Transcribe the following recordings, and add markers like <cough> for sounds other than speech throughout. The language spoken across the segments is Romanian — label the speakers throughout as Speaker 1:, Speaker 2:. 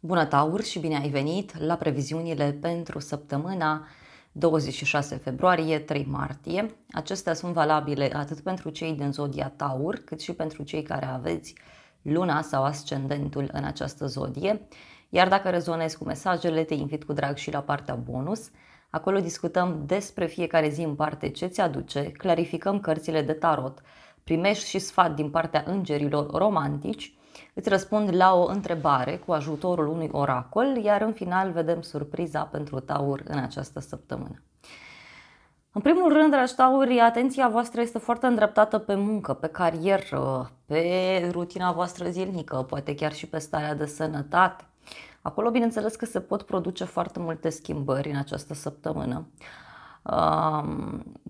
Speaker 1: Bună Taur și bine ai venit la previziunile pentru săptămâna 26 februarie-3 martie. Acestea sunt valabile atât pentru cei din zodia Taur, cât și pentru cei care aveți luna sau ascendentul în această zodie. Iar dacă rezonezi cu mesajele, te invit cu drag și la partea bonus. Acolo discutăm despre fiecare zi în parte ce ți aduce, clarificăm cărțile de tarot, primești și sfat din partea îngerilor romantici, Îți răspund la o întrebare cu ajutorul unui oracol, iar în final vedem surpriza pentru Taur în această săptămână. În primul rând, dragi tauri, atenția voastră este foarte îndreptată pe muncă, pe carieră, pe rutina voastră zilnică, poate chiar și pe starea de sănătate. Acolo, bineînțeles că se pot produce foarte multe schimbări în această săptămână.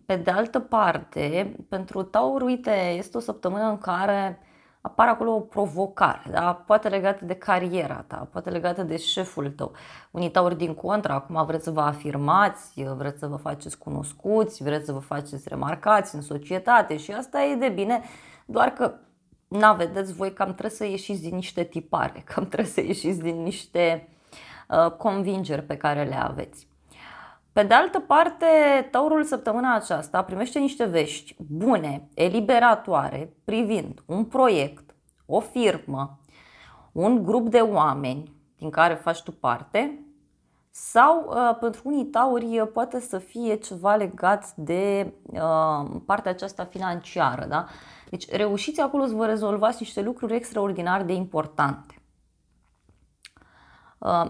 Speaker 1: Pe de altă parte, pentru Taur, uite, este o săptămână în care apare acolo o provocare, da? poate legată de cariera ta, poate legată de șeful tău. Unii tauri din contra, acum vreți să vă afirmați, vreți să vă faceți cunoscuți, vreți să vă faceți remarcați în societate și asta e de bine, doar că na, vedeți voi cam trebuie să ieșiți din niște tipare, <laughs> cam trebuie să ieșiți din niște uh, convingeri pe care le aveți. Pe de altă parte, Taurul săptămâna aceasta primește niște vești bune, eliberatoare, privind un proiect, o firmă, un grup de oameni din care faci tu parte, sau uh, pentru unii tauri uh, poate să fie ceva legat de uh, partea aceasta financiară. Da? Deci reușiți acolo să vă rezolvați niște lucruri extraordinar de importante.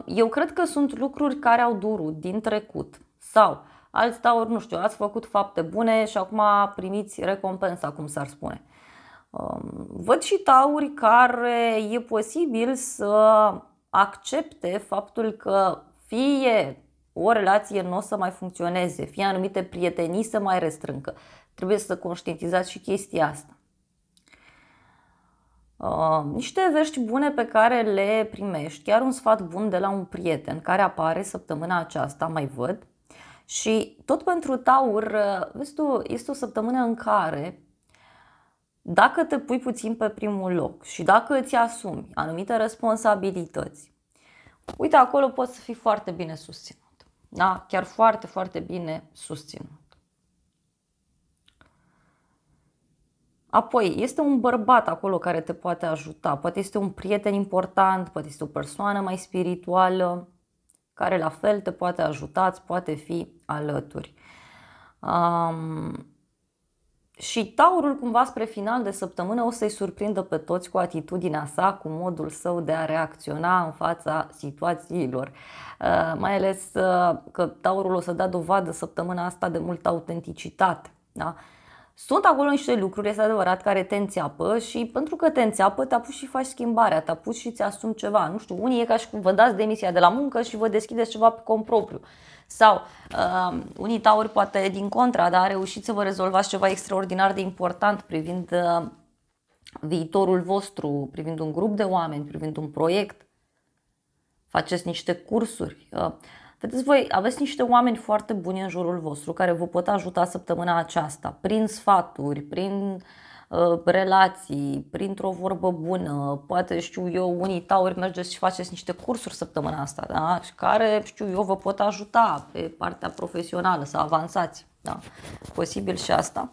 Speaker 1: Eu cred că sunt lucruri care au durut din trecut sau alți tauri, nu știu, ați făcut fapte bune și acum primiți recompensa, cum s-ar spune. Um, văd și tauri care e posibil să accepte faptul că fie o relație nu o să mai funcționeze, fie anumite prietenii să mai restrâncă. Trebuie să conștientizați și chestia asta. Uh, niște vești bune pe care le primești, chiar un sfat bun de la un prieten care apare săptămâna aceasta, mai văd, și tot pentru Taur, uh, vezi tu, este o săptămână în care dacă te pui puțin pe primul loc și dacă îți asumi anumite responsabilități, uite, acolo poți să fii foarte bine susținut. Da? Chiar foarte, foarte bine susținut. Apoi, este un bărbat acolo care te poate ajuta, poate este un prieten important, poate este o persoană mai spirituală, care la fel te poate ajuta, îți poate fi alături. Um, și Taurul, cumva spre final de săptămână, o să-i surprindă pe toți cu atitudinea sa, cu modul său de a reacționa în fața situațiilor. Uh, mai ales uh, că Taurul o să dea dovadă săptămâna asta de multă autenticitate. Da? Sunt acolo niște lucruri, este adevărat, care te înțeapă și pentru că te înțeapă, te apuci și faci schimbarea, te apuci și ți-asumi ceva. Nu știu, unii e ca și cum vă dați demisia de la muncă și vă deschideți ceva pe cont propriu. Sau uh, unii tauri poate din contra, dar reușiți să vă rezolvați ceva extraordinar de important privind uh, viitorul vostru, privind un grup de oameni, privind un proiect. Faceți niște cursuri. Uh, Vedeți voi, aveți niște oameni foarte buni în jurul vostru care vă pot ajuta săptămâna aceasta prin sfaturi, prin uh, relații, printr-o vorbă bună, poate știu eu, unii tauri mergeți și faceți niște cursuri săptămâna asta, da? care știu eu vă pot ajuta pe partea profesională să avansați, da? posibil și asta.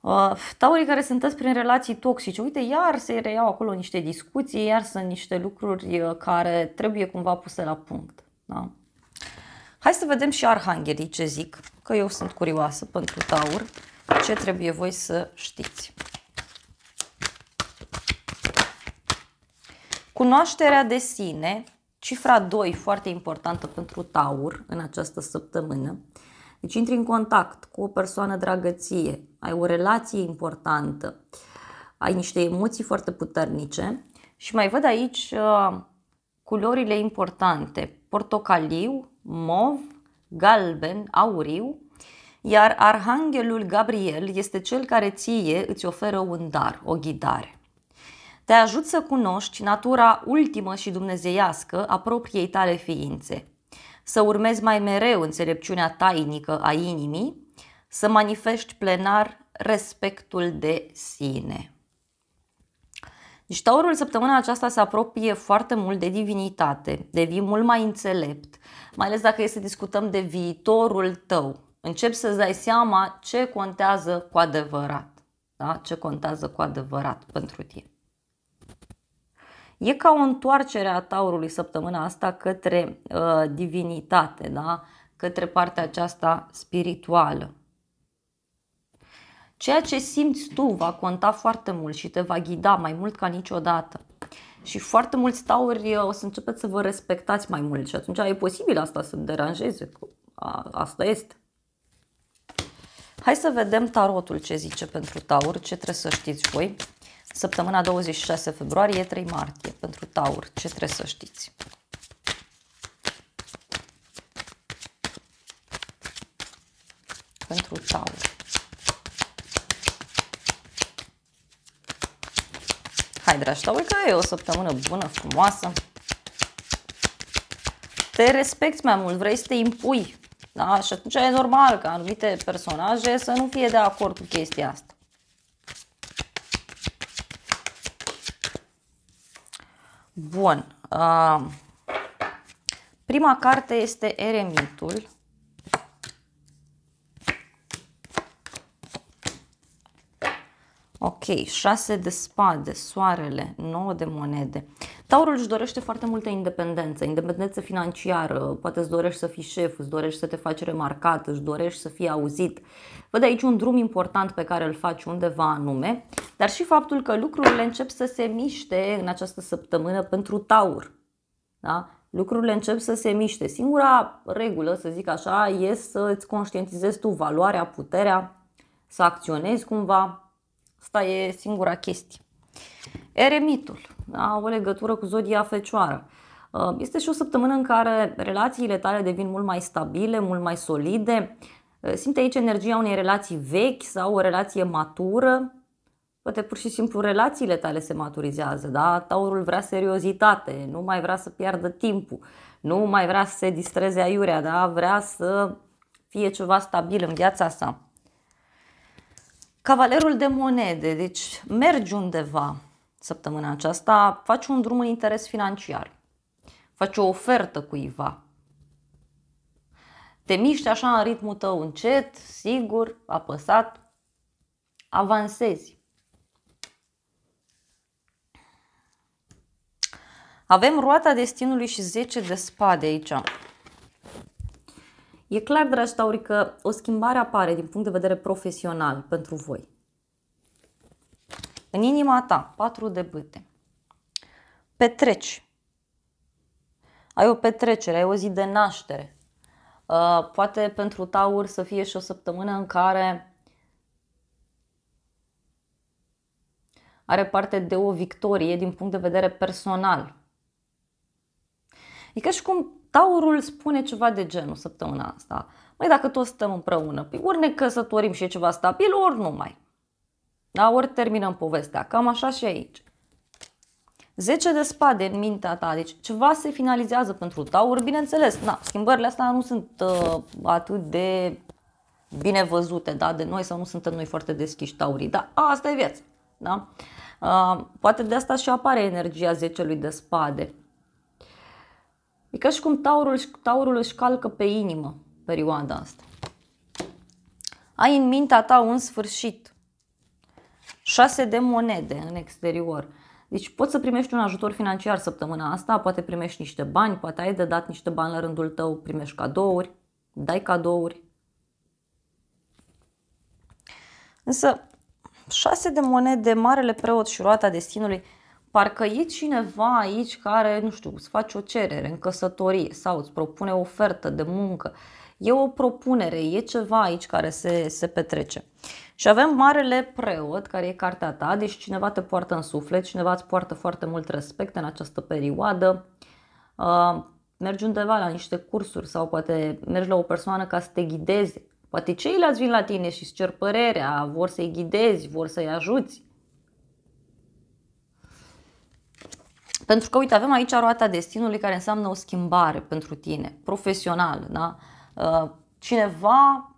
Speaker 1: Uh, taurii care sunteți prin relații toxice, uite, iar se reiau acolo niște discuții, iar sunt niște lucruri uh, care trebuie cumva puse la punct. Da? Hai să vedem și arhanghelii ce zic, că eu sunt curioasă pentru Taur, ce trebuie voi să știți. Cunoașterea de sine, cifra 2 foarte importantă pentru Taur în această săptămână. Deci intri în contact cu o persoană dragăție, ai o relație importantă, ai niște emoții foarte puternice și mai văd aici uh, culorile importante, portocaliu, mov, galben, auriu, iar arhanghelul Gabriel este cel care ție îți oferă un dar, o ghidare. Te ajut să cunoști natura ultimă și dumnezeiască a propriei tale ființe, să urmezi mai mereu înțelepciunea tainică a inimii, să manifesti plenar respectul de sine. Deci taurul săptămâna aceasta se apropie foarte mult de divinitate, devii mult mai înțelept, mai ales dacă e să discutăm de viitorul tău. încep să-ți dai seama ce contează cu adevărat. Da? Ce contează cu adevărat pentru tine. E ca o întoarcere a taurului săptămâna asta către uh, divinitate, da? către partea aceasta spirituală. Ceea ce simți tu va conta foarte mult și te va ghida mai mult ca niciodată. Și foarte mulți tauri uh, o să începeți să vă respectați mai mult și atunci e posibil asta să deranjeze. asta este. Hai să vedem tarotul ce zice pentru tauri ce trebuie să știți voi. Săptămâna 26 februarie, 3 martie, pentru taur, ce trebuie să știți. Pentru taur. Hai, dragi tău, că e o săptămână bună, frumoasă. Te respecti mai mult, vrei să te impui. Da? Și atunci e normal ca anumite personaje să nu fie de acord cu chestia asta. Bun. Uh, prima carte este Eremitul. Ok, 6 de spade, soarele, 9 de monede. Taurul își dorește foarte multă independență, independență financiară, poate îți dorești să fii șef, îți dorești să te faci remarcat, își dorești să fii auzit. Văd aici un drum important pe care îl faci undeva anume, dar și faptul că lucrurile încep să se miște în această săptămână pentru taur. Da? lucrurile încep să se miște. Singura regulă, să zic așa, e să îți conștientizezi tu valoarea, puterea, să acționezi cumva, Asta e singura chestie. Eremitul, da? o legătură cu zodia fecioară. Uh, este și o săptămână în care relațiile tale devin mult mai stabile, mult mai solide. Uh, simte aici energia unei relații vechi sau o relație matură. Poate pur și simplu relațiile tale se maturizează, da? Taurul vrea seriozitate, nu mai vrea să piardă timpul, nu mai vrea să se distreze aiurea, da? Vrea să fie ceva stabil în viața sa. Cavalerul de monede, deci mergi undeva săptămâna aceasta, faci un drum în interes financiar, faci o ofertă cuiva, te miști așa în ritmul tău încet, sigur, apăsat, avansezi. Avem roata destinului și 10 de spade aici. E clar, dragi tauri, că o schimbare apare din punct de vedere profesional pentru voi. În inima ta, patru de bâte. Petreci. Ai o petrecere, ai o zi de naștere. Uh, poate pentru taur să fie și o săptămână în care are parte de o victorie din punct de vedere personal. E ca și cum Taurul spune ceva de genul săptămâna asta. Măi, dacă toți stăm împreună, păi ori ne căsătorim și e ceva stabil, ori nu mai. Da? Ori terminăm povestea. Cam așa și aici. 10 de spade în mintea ta, deci ceva se finalizează pentru taur, bineînțeles, na, schimbările astea nu sunt uh, atât de bine văzute da, de noi sau nu suntem noi foarte deschiși taurii, dar asta e viața. Da? Uh, poate de asta și apare energia 10 lui de spade. E ca și cum taurul, taurul își calcă pe inimă perioada asta. Ai în mintea ta un sfârșit. Șase de monede în exterior. Deci poți să primești un ajutor financiar săptămâna asta, poate primești niște bani, poate ai de dat niște bani la rândul tău, primești cadouri, dai cadouri. Însă, șase de monede, marele preot și roata destinului, Parcă e cineva aici care, nu știu, îți face o cerere în căsătorie sau îți propune o ofertă de muncă. E o propunere, e ceva aici care se, se petrece. Și avem Marele Preot, care e cartea ta, deci cineva te poartă în suflet, cineva îți poartă foarte mult respect în această perioadă. Uh, mergi undeva la niște cursuri sau poate mergi la o persoană ca să te ghideze. Poate ceilalți vin la tine și îți cer părerea, vor să-i ghidezi, vor să-i ajuți. Pentru că, uite, avem aici roata destinului care înseamnă o schimbare pentru tine, profesional, Da? Uh, cineva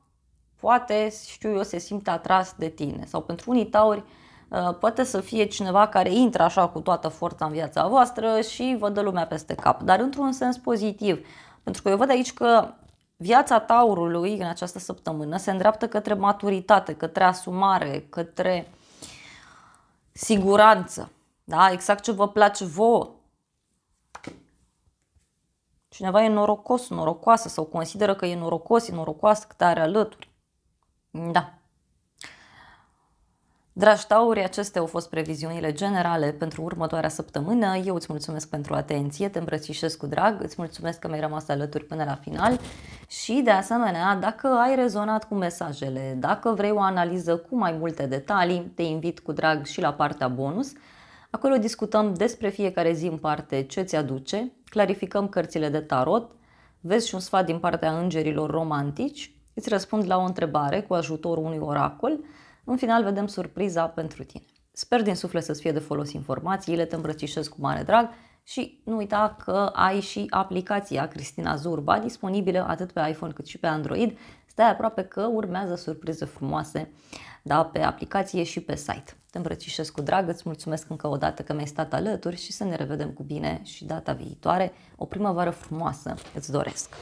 Speaker 1: poate, știu eu, se simte atras de tine sau pentru unii tauri uh, poate să fie cineva care intră așa cu toată forța în viața voastră și vă dă lumea peste cap, dar într-un sens pozitiv. Pentru că eu văd aici că viața taurului în această săptămână se îndreaptă către maturitate, către asumare, către siguranță. Da? Exact ce vă place vouă. Cineva e norocos, norocoasă sau consideră că e norocos, e norocoasă cât are alături. Da. Dragi tauri, acestea au fost previziunile generale pentru următoarea săptămână. Eu îți mulțumesc pentru atenție, te îmbrățișez cu drag, îți mulțumesc că mi-ai rămas alături până la final și de asemenea, dacă ai rezonat cu mesajele, dacă vrei o analiză cu mai multe detalii, te invit cu drag și la partea bonus – Acolo discutăm despre fiecare zi în parte ce ți aduce, clarificăm cărțile de tarot, vezi și un sfat din partea îngerilor romantici, îți răspund la o întrebare cu ajutorul unui oracol, în final vedem surpriza pentru tine. Sper din suflet să-ți fie de folos informațiile, te îmbrățișez cu mare drag și nu uita că ai și aplicația Cristina Zurba disponibilă atât pe iPhone cât și pe Android stai aproape că urmează surprize frumoase da, pe aplicație și pe site. Te îmbrățișez cu drag, îți mulțumesc încă o dată că mi-ai stat alături și să ne revedem cu bine și data viitoare. O primăvară frumoasă îți doresc!